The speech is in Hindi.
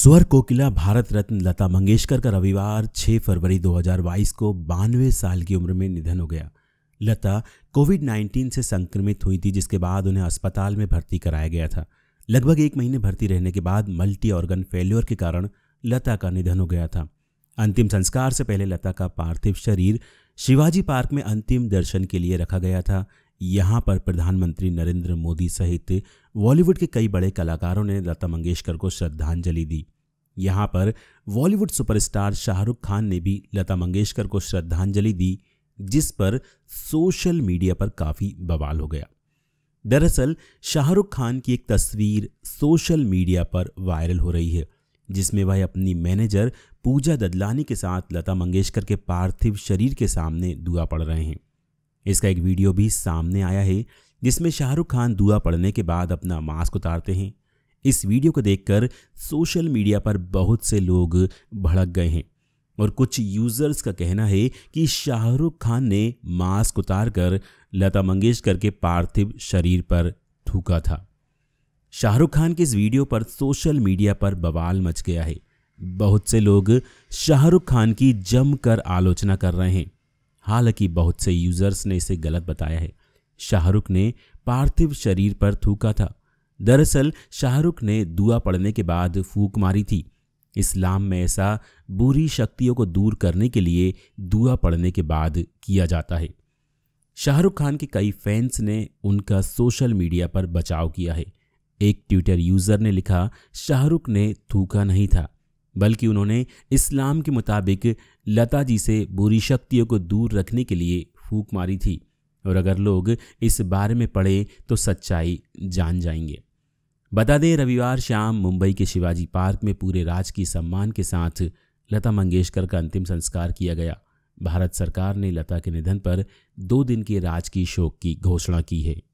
स्वर कोकिला भारत रत्न लता मंगेशकर का रविवार 6 फरवरी 2022 को बानवे साल की उम्र में निधन हो गया लता कोविड 19 से संक्रमित हुई थी जिसके बाद उन्हें अस्पताल में भर्ती कराया गया था लगभग एक महीने भर्ती रहने के बाद मल्टी ऑर्गन फेल्योर के कारण लता का निधन हो गया था अंतिम संस्कार से पहले लता का पार्थिव शरीर शिवाजी पार्क में अंतिम दर्शन के लिए रखा गया था यहाँ पर प्रधानमंत्री नरेंद्र मोदी सहित बॉलीवुड के कई बड़े कलाकारों ने लता मंगेशकर को श्रद्धांजलि दी यहाँ पर बॉलीवुड सुपरस्टार शाहरुख खान ने भी लता मंगेशकर को श्रद्धांजलि दी जिस पर सोशल मीडिया पर काफ़ी बवाल हो गया दरअसल शाहरुख खान की एक तस्वीर सोशल मीडिया पर वायरल हो रही है जिसमें वह अपनी मैनेजर पूजा ददलानी के साथ लता मंगेशकर के पार्थिव शरीर के सामने दुआ पड़ रहे हैं इसका एक वीडियो भी सामने आया है जिसमें शाहरुख खान दुआ पढ़ने के बाद अपना मास्क उतारते हैं इस वीडियो को देखकर सोशल मीडिया पर बहुत से लोग भड़क गए हैं और कुछ यूजर्स का कहना है कि शाहरुख खान ने मास्क उतार कर लता मंगेशकर के पार्थिव शरीर पर थूका था शाहरुख खान के इस वीडियो पर सोशल मीडिया पर बवाल मच गया है बहुत से लोग शाहरुख खान की जमकर आलोचना कर रहे हैं हालांकि बहुत से यूजर्स ने इसे गलत बताया है शाहरुख ने पार्थिव शरीर पर थूका था दरअसल शाहरुख ने दुआ पढ़ने के बाद फूक मारी थी इस्लाम में ऐसा बुरी शक्तियों को दूर करने के लिए दुआ पढ़ने के बाद किया जाता है शाहरुख खान के कई फैंस ने उनका सोशल मीडिया पर बचाव किया है एक ट्विटर यूजर ने लिखा शाहरुख ने थूका नहीं था बल्कि उन्होंने इस्लाम के मुताबिक लता जी से बुरी शक्तियों को दूर रखने के लिए फूक मारी थी और अगर लोग इस बारे में पढ़े तो सच्चाई जान जाएंगे बता दें रविवार शाम मुंबई के शिवाजी पार्क में पूरे राजकीय सम्मान के साथ लता मंगेशकर का अंतिम संस्कार किया गया भारत सरकार ने लता के निधन पर दो दिन के राजकीय शोक की घोषणा की है